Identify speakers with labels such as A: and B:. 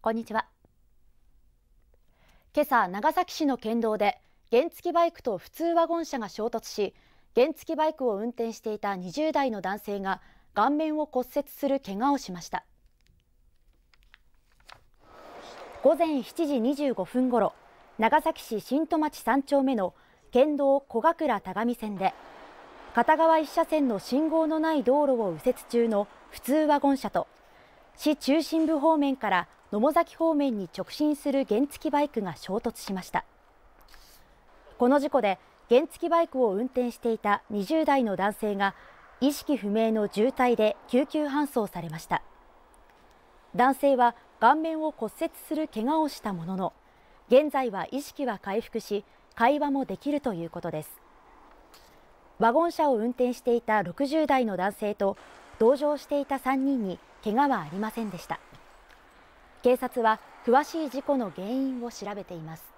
A: こんにちは今朝長崎市の県道で原付バイクと普通ワゴン車が衝突し原付バイクを運転していた20代の男性が顔面を骨折する怪我をしました午前7時25分ごろ長崎市新戸町3丁目の県道小倉田上線で片側1車線の信号のない道路を右折中の普通ワゴン車と市中心部方面から野母崎方面に直進する原付バイクが衝突しましたこの事故で原付バイクを運転していた20代の男性が意識不明の重体で救急搬送されました男性は顔面を骨折する怪我をしたものの現在は意識は回復し会話もできるということですワゴン車を運転していた60代の男性と同乗していた3人に怪我はありませんでした警察は詳しい事故の原因を調べています